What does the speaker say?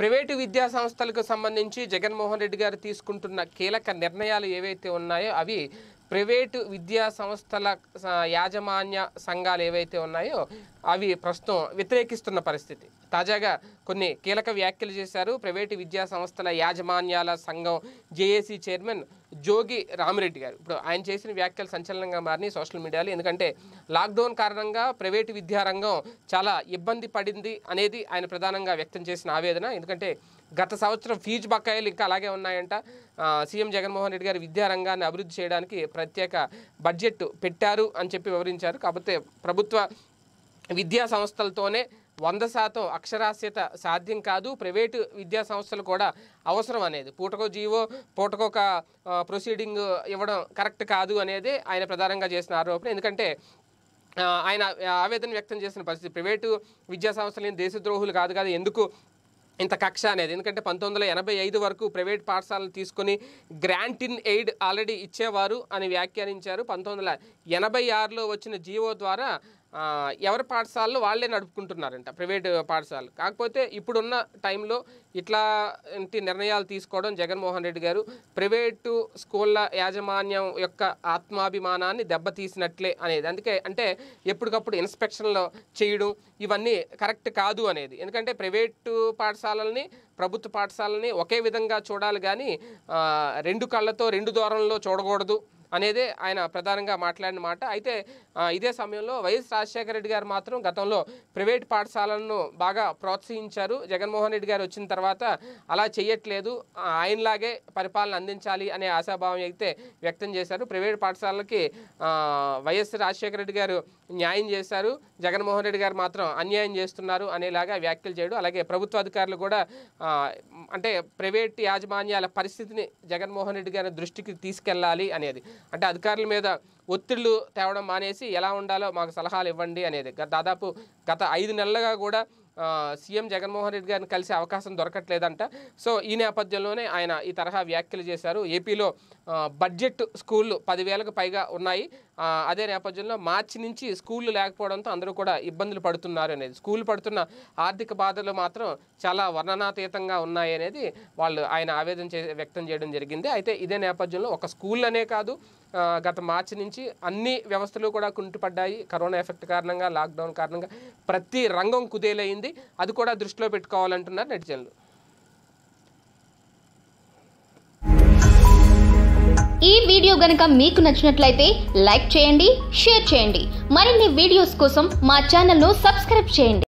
private విద్యా సంస్థలకు సంబంధించి జగన్మోహన్ రెడ్డి గారు తీసుకుంటున్న కీలక నిర్ణయాలు ఏవైతే ఉన్నాయో అవి ప్రైవేటు విద్యా సంస్థల యాజమాన్య సంఘాలు ఏవైతే ఉన్నాయో అవి ప్రస్తుతం వ్యతిరేకిస్తున్న పరిస్థితి తాజాగా కొన్ని కీలక వ్యాఖ్యలు చేశారు ప్రైవేటు విద్యా సంస్థల యాజమాన్యాల సంఘం జేఏసీ చైర్మన్ జోగి రామిరెడ్డి గారు ఇప్పుడు ఆయన చేసిన వ్యాఖ్యలు సంచలనంగా మారినాయి సోషల్ మీడియాలో ఎందుకంటే లాక్డౌన్ కారణంగా ప్రైవేటు విద్యారంగం చాలా ఇబ్బంది పడింది అనేది ఆయన ప్రధానంగా వ్యక్తం చేసిన ఆవేదన ఎందుకంటే గత సంవత్సరం ఫీజు బకాయిలు ఇంకా అలాగే ఉన్నాయంట సీఎం జగన్మోహన్ రెడ్డి గారు విద్యారంగాన్ని అభివృద్ధి చేయడానికి ప్రత్యేక బడ్జెట్ పెట్టారు అని చెప్పి వివరించారు కాకపోతే ప్రభుత్వ విద్యా సంస్థలతోనే వంద శాతం అక్షరాస్యత సాధ్యం కాదు ప్రైవేటు విద్యా సంస్థలు కూడా అవసరం అనేది పూటకో జీవో పూటకొక ప్రొసీడింగ్ ఇవ్వడం కరెక్ట్ కాదు అనేది ఆయన ప్రధానంగా చేసిన ఆరోపణ ఎందుకంటే ఆయన ఆవేదన వ్యక్తం చేసిన పరిస్థితి ప్రైవేటు విద్యా సంస్థలు దేశద్రోహులు కాదు కాదు ఎందుకు ఇంత కక్ష అనేది ఎందుకంటే పంతొమ్మిది ఎనభై ఐదు వరకు ప్రైవేట్ పాఠశాలను తీసుకొని గ్రాంట్ ఇన్ ఎయిడ్ ఆల్రెడీ ఇచ్చేవారు అని వ్యాఖ్యానించారు పంతొమ్మిది వందల ఎనభై ఆరులో వచ్చిన జీవో ద్వారా ఎవరి పాఠశాలలు వాళ్ళే నడుపుకుంటున్నారంట ప్రైవేట్ పాఠశాలలు కాకపోతే ఇప్పుడున్న టైంలో ఇట్లాంటి నిర్ణయాలు తీసుకోవడం జగన్మోహన్ రెడ్డి గారు ప్రైవేటు స్కూళ్ళ యాజమాన్యం యొక్క ఆత్మాభిమానాన్ని దెబ్బతీసినట్లే అనేది అందుకే అంటే ఎప్పటికప్పుడు ఇన్స్పెక్షన్లు చేయడం ఇవన్నీ కరెక్ట్ కాదు అనేది ఎందుకంటే ప్రైవేటు పాఠశాలల్ని ప్రభుత్వ పాఠశాలని ఒకే విధంగా చూడాలి కానీ రెండు కళ్ళతో రెండు దూరంలో చూడకూడదు అనేదే ఆయన ప్రధానంగా మాట్లాడిన మాట అయితే ఇదే సమయంలో వైఎస్ రాజశేఖర రెడ్డి గారు మాత్రం గతంలో ప్రైవేట్ పాఠశాలను బాగా ప్రోత్సహించారు జగన్మోహన్ రెడ్డి గారు వచ్చిన తర్వాత అలా చేయట్లేదు ఆయనలాగే పరిపాలన అందించాలి అనే ఆశాభావం అయితే వ్యక్తం చేశారు ప్రైవేట్ పాఠశాలకి వైఎస్ రాజశేఖర రెడ్డి గారు న్యాయం చేశారు జగన్మోహన్ రెడ్డి గారు మాత్రం అన్యాయం చేస్తున్నారు అనేలాగా వ్యాఖ్యలు చేయడం అలాగే ప్రభుత్వ అధికారులు కూడా అంటే ప్రైవేట్ యాజమాన్యాల పరిస్థితిని జగన్మోహన్ రెడ్డి గారి దృష్టికి తీసుకెళ్ళాలి అనేది అంటే అధికారుల మీద ఒత్తిళ్లు తేవడం మానేసి ఎలా ఉండాలో మాకు సలహాలు ఇవ్వండి అనేది దాదాపు గత ఐదు నెలలుగా కూడా సీఎం జగన్మోహన్ రెడ్డి గారిని కలిసే అవకాశం దొరకట్లేదంట సో ఈ నేపథ్యంలోనే ఆయన ఈ తరహా వ్యాఖ్యలు చేశారు ఏపీలో బడ్జెట్ స్కూళ్ళు పదివేలకు పైగా ఉన్నాయి అదే నేపథ్యంలో మార్చి నుంచి స్కూళ్ళు లేకపోవడంతో అందరూ కూడా ఇబ్బందులు పడుతున్నారు అనేది స్కూల్ పడుతున్న ఆర్థిక బాధలు మాత్రం చాలా వర్ణనాతీతంగా ఉన్నాయి అనేది వాళ్ళు ఆయన ఆవేదన వ్యక్తం చేయడం జరిగింది అయితే ఇదే నేపథ్యంలో ఒక స్కూల్ అనే కాదు గత మార్చి నుంచి అన్ని వ్యవస్థలు కూడా కుంటుపడ్డాయి కరోనా ఎఫెక్ట్ కారణంగా లాక్డౌన్ కారణంగా ప్రతి రంగం కుదేలైంది అది కూడా దృష్టిలో పెట్టుకోవాలంటున్నారు నెటిజన్లు ఈ వీడియో గనక మీకు నచ్చినట్లయితే లైక్ చేయండి షేర్ చేయండి మరిన్ని వీడియోస్ కోసం మా ఛానల్ను సబ్స్క్రైబ్ చేయండి